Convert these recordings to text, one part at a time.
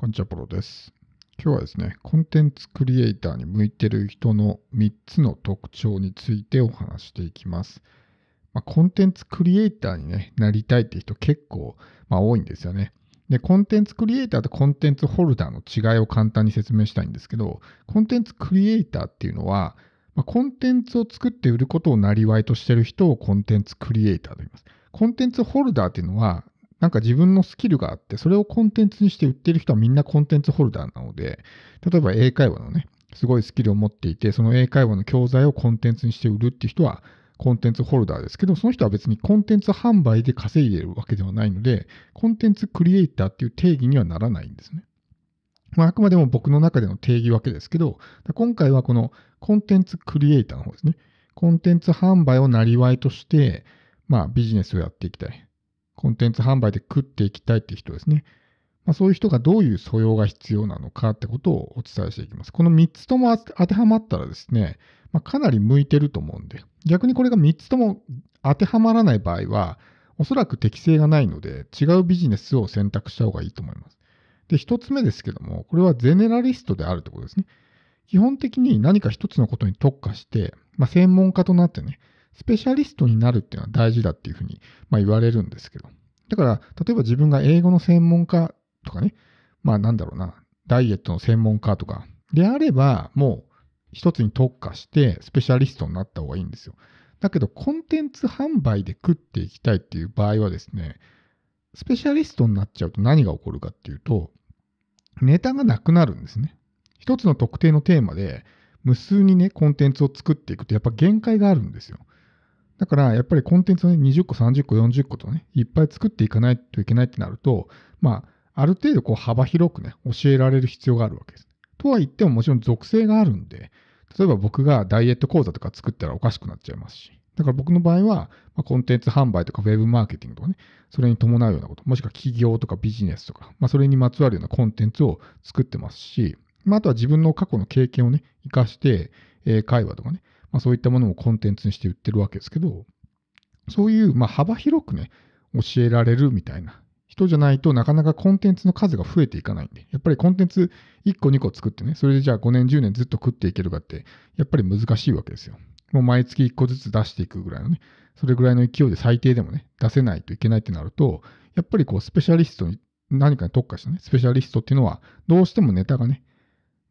こんにちは、ポロです。今日はですね、コンテンツクリエイターに向いてる人の3つの特徴についてお話していきます。まあ、コンテンツクリエイターに、ね、なりたいって人結構、まあ、多いんですよね。で、コンテンツクリエイターとコンテンツホルダーの違いを簡単に説明したいんですけど、コンテンツクリエイターっていうのは、まあ、コンテンツを作って売ることをなりわいとしてる人をコンテンツクリエイターと言います。コンテンツホルダーっていうのは、なんか自分のスキルがあって、それをコンテンツにして売ってる人はみんなコンテンツホルダーなので、例えば英会話のね、すごいスキルを持っていて、その英会話の教材をコンテンツにして売るっていう人は、コンテンツホルダーですけど、その人は別にコンテンツ販売で稼いでるわけではないので、コンテンツクリエイターっていう定義にはならないんですね。まあ、あくまでも僕の中での定義わけですけど、今回はこのコンテンツクリエイターの方ですね。コンテンツ販売をなりわいとして、まあビジネスをやっていきたい。コンテンツ販売で食っていきたいっていう人ですね。まあ、そういう人がどういう素養が必要なのかってことをお伝えしていきます。この3つとも当てはまったらですね、まあ、かなり向いてると思うんで、逆にこれが3つとも当てはまらない場合は、おそらく適性がないので、違うビジネスを選択した方がいいと思います。で、1つ目ですけども、これはゼネラリストであるってことですね。基本的に何か1つのことに特化して、まあ、専門家となってね、スペシャリストになるっていうのは大事だっていうふうに、まあ、言われるんですけど。だから、例えば自分が英語の専門家とかね、まあなんだろうな、ダイエットの専門家とか、であれば、もう一つに特化してスペシャリストになった方がいいんですよ。だけど、コンテンツ販売で食っていきたいっていう場合はですね、スペシャリストになっちゃうと何が起こるかっていうと、ネタがなくなるんですね。一つの特定のテーマで、無数にね、コンテンツを作っていくと、やっぱ限界があるんですよ。だから、やっぱりコンテンツをね、20個、30個、40個とね、いっぱい作っていかないといけないってなると、まあ、ある程度こう幅広くね、教えられる必要があるわけです。とは言ってももちろん属性があるんで、例えば僕がダイエット講座とか作ったらおかしくなっちゃいますし、だから僕の場合は、まコンテンツ販売とかウェブマーケティングとかね、それに伴うようなこと、もしくは企業とかビジネスとか、まあ、それにまつわるようなコンテンツを作ってますし、まあ、あとは自分の過去の経験をね、活かして、会話とかね、まあ、そういったものをコンテンツにして売ってるわけですけど、そういう、ま幅広くね、教えられるみたいな人じゃないとなかなかコンテンツの数が増えていかないんで、やっぱりコンテンツ1個2個作ってね、それでじゃあ5年10年ずっと食っていけるかって、やっぱり難しいわけですよ。もう毎月1個ずつ出していくぐらいのね、それぐらいの勢いで最低でもね、出せないといけないってなると、やっぱりこうスペシャリストに何かに特化したね、スペシャリストっていうのは、どうしてもネタがね、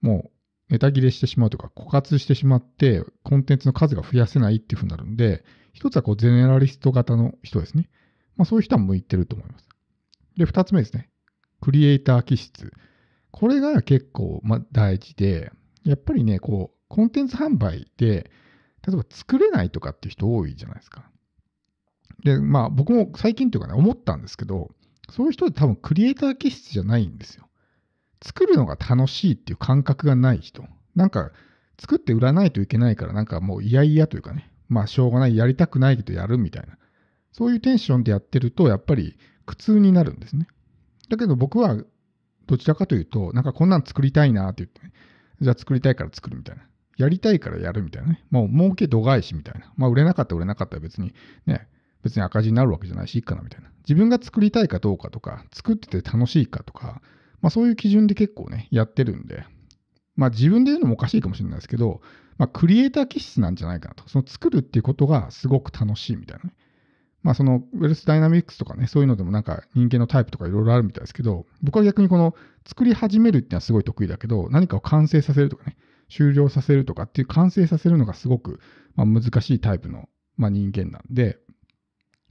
もうネタ切れしてしまうとか枯渇してしまってコンテンツの数が増やせないっていうふうになるんで一つはこうゼネラリスト型の人ですね、まあ、そういう人は向いてると思いますで二つ目ですねクリエイター気質これが結構まあ大事でやっぱりねこうコンテンツ販売で例えば作れないとかっていう人多いじゃないですかでまあ僕も最近というかね思ったんですけどそういう人って多分クリエイター気質じゃないんですよ作るのが楽しいっていう感覚がない人、なんか作って売らないといけないから、なんかもう嫌々というかね、まあしょうがない、やりたくないけどやるみたいな、そういうテンションでやってると、やっぱり苦痛になるんですね。だけど僕はどちらかというと、なんかこんなん作りたいなって言ってね、じゃあ作りたいから作るみたいな。やりたいからやるみたいなね。もう儲け度外視みたいな。まあ売れなかった売れなかったら別にね、別に赤字になるわけじゃないし、いいかなみたいな。自分が作りたいかどうかとか、作ってて楽しいかとか、まあ、そういう基準で結構ね、やってるんで、まあ、自分で言うのもおかしいかもしれないですけど、まあ、クリエイター気質なんじゃないかなと。その作るっていうことがすごく楽しいみたいなね。まあ、そのウェルスダイナミックスとかね、そういうのでもなんか人間のタイプとかいろいろあるみたいですけど、僕は逆にこの作り始めるっていうのはすごい得意だけど、何かを完成させるとかね、終了させるとかっていう完成させるのがすごく、ま難しいタイプの、ま人間なんで、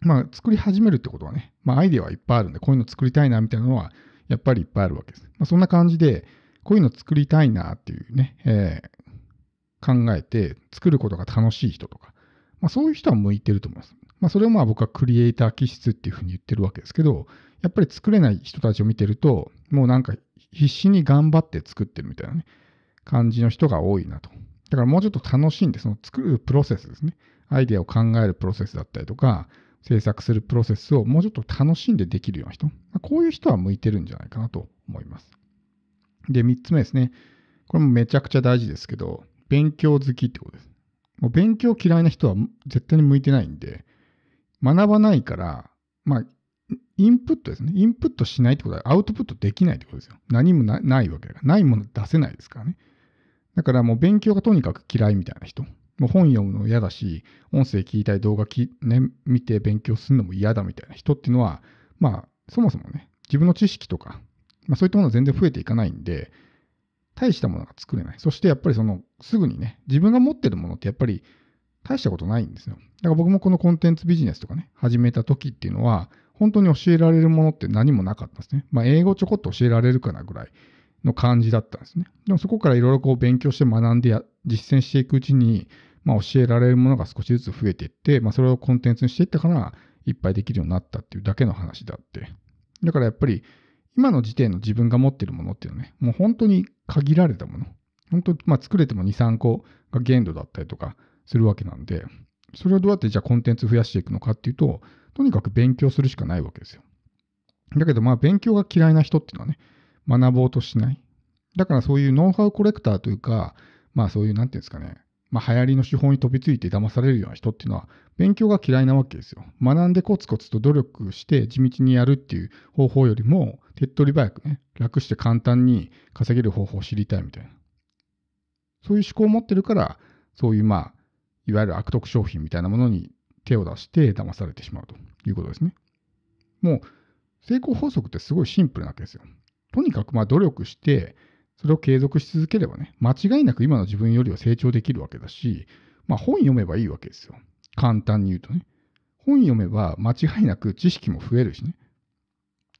まあ、作り始めるってことはね、まあ、アイデアはいっぱいあるんで、こういうの作りたいなみたいなのは、やっぱりいっぱいあるわけです。まあ、そんな感じで、こういうの作りたいなっていうね、えー、考えて作ることが楽しい人とか、まあ、そういう人は向いてると思います。まあ、それをまあ僕はクリエイター気質っていうふうに言ってるわけですけど、やっぱり作れない人たちを見てると、もうなんか必死に頑張って作ってるみたいなね、感じの人が多いなと。だからもうちょっと楽しんで、その作るプロセスですね。アイデアを考えるプロセスだったりとか、制作するプロセスをもうちょっと楽しんでできるような人、こういう人は向いてるんじゃないかなと思います。で、3つ目ですね。これもめちゃくちゃ大事ですけど、勉強好きってことです。もう勉強嫌いな人は絶対に向いてないんで、学ばないから、まあ、インプットですね。インプットしないってことはアウトプットできないってことですよ。何もないわけだから。ないもの出せないですからね。だからもう勉強がとにかく嫌いみたいな人。もう本読むの嫌だし、音声聞いたり動画き、ね、見て勉強するのも嫌だみたいな人っていうのは、まあ、そもそもね、自分の知識とか、まあ、そういったものは全然増えていかないんで、大したものが作れない。そしてやっぱりその、すぐにね、自分が持ってるものってやっぱり大したことないんですよ。だから僕もこのコンテンツビジネスとかね、始めた時っていうのは、本当に教えられるものって何もなかったですね。まあ、英語ちょこっと教えられるかなぐらいの感じだったんですね。でもそこからいろいろこう勉強して学んで実践していくうちに、まあ、教えられるものが少しずつ増えていって、まあ、それをコンテンツにしていったからいっぱいできるようになったっていうだけの話だって。だからやっぱり今の時点の自分が持ってるものっていうのはね、もう本当に限られたもの。本当、まあ、作れても2、3個が限度だったりとかするわけなんで、それをどうやってじゃあコンテンツ増やしていくのかっていうと、とにかく勉強するしかないわけですよ。だけどまあ勉強が嫌いな人っていうのはね、学ぼうとしない。だからそういうノウハウコレクターというか、まあそういう、何て言うんですかね、まあ流行りの手法に飛びついて騙されるような人っていうのは、勉強が嫌いなわけですよ。学んでコツコツと努力して地道にやるっていう方法よりも、手っ取り早くね、楽して簡単に稼げる方法を知りたいみたいな。そういう思考を持ってるから、そういうまあ、いわゆる悪徳商品みたいなものに手を出して騙されてしまうということですね。もう、成功法則ってすごいシンプルなわけですよ。とにかくまあ努力して、それを継続し続ければね、間違いなく今の自分よりは成長できるわけだし、まあ本読めばいいわけですよ。簡単に言うとね。本読めば間違いなく知識も増えるしね。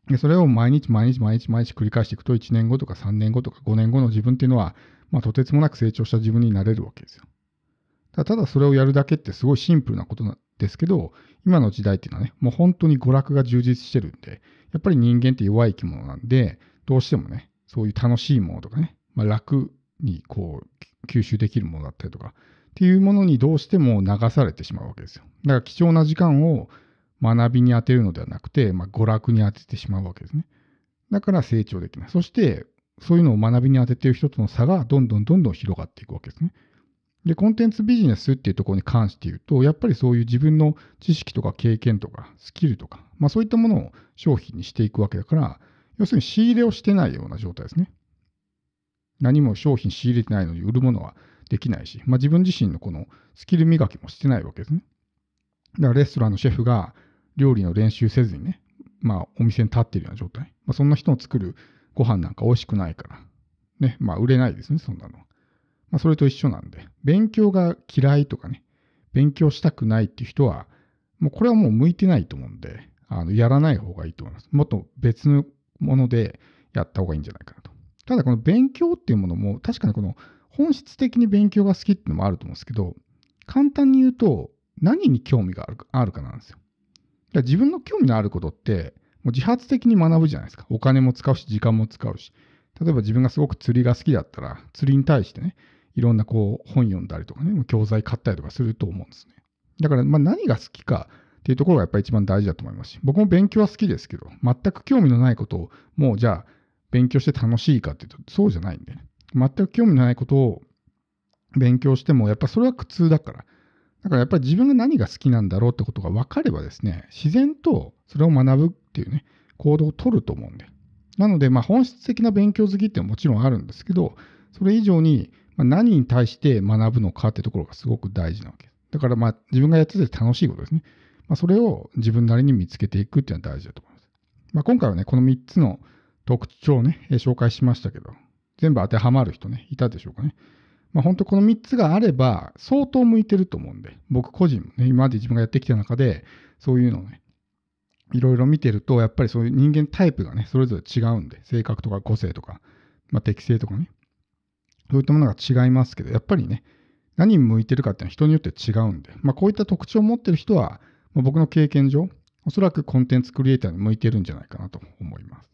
でそれを毎日毎日毎日毎日繰り返していくと1年後とか3年後とか5年後の自分っていうのは、まあ、とてつもなく成長した自分になれるわけですよ。ただそれをやるだけってすごいシンプルなことなんですけど、今の時代っていうのはね、もう本当に娯楽が充実してるんで、やっぱり人間って弱い生き物なんで、どうしてもね、そういう楽しいものとかね、まあ、楽にこう吸収できるものだったりとかっていうものにどうしても流されてしまうわけですよ。だから貴重な時間を学びに充てるのではなくて、まあ、娯楽に充ててしまうわけですね。だから成長できない。そしてそういうのを学びに充てている人との差がどんどんどんどん広がっていくわけですね。で、コンテンツビジネスっていうところに関して言うと、やっぱりそういう自分の知識とか経験とかスキルとか、まあそういったものを商品にしていくわけだから、要するに仕入れをしてないような状態ですね。何も商品仕入れてないのに売るものはできないし、まあ、自分自身のこのスキル磨きもしてないわけですね。だからレストランのシェフが料理の練習せずにね、まあ、お店に立っているような状態。まあ、そんな人の作るご飯なんか美味しくないから、ね、まあ、売れないですね、そんなの。まあ、それと一緒なんで、勉強が嫌いとかね、勉強したくないっていう人は、もうこれはもう向いてないと思うんで、あのやらない方がいいと思います。もっと別のものでやった方がいいんじゃないかなと。ただこの勉強っていうものも確かにこの本質的に勉強が好きっていうのもあると思うんですけど簡単に言うと何に興味があるかなんですよ。だから自分の興味のあることってもう自発的に学ぶじゃないですか。お金も使うし時間も使うし。例えば自分がすごく釣りが好きだったら釣りに対してねいろんなこう本読んだりとかね教材買ったりとかすると思うんですね。だからま何が好きかっていうところがやっぱり一番大事だと思いますし、僕も勉強は好きですけど、全く興味のないことを、もうじゃあ、勉強して楽しいかっていうと、そうじゃないんでね。全く興味のないことを勉強しても、やっぱそれは苦痛だから。だからやっぱり自分が何が好きなんだろうってことが分かればですね、自然とそれを学ぶっていうね、行動を取ると思うんで。なので、まあ本質的な勉強好きっていうのはもちろんあるんですけど、それ以上に何に対して学ぶのかってところがすごく大事なわけです。だからまあ自分がやってて楽しいことですね。まあ、それを自分なりに見つけていくっていうのは大事だと思います。まあ、今回はね、この3つの特徴をね、紹介しましたけど、全部当てはまる人ね、いたでしょうかね。まあ、本当この3つがあれば、相当向いてると思うんで、僕個人もね、今まで自分がやってきた中で、そういうのをね、いろいろ見てると、やっぱりそういう人間タイプがね、それぞれ違うんで、性格とか個性とか、まあ、適性とかね、そういったものが違いますけど、やっぱりね、何に向いてるかっていうのは人によって違うんで、まあ、こういった特徴を持ってる人は、僕の経験上、おそらくコンテンツクリエイターに向いてるんじゃないかなと思います。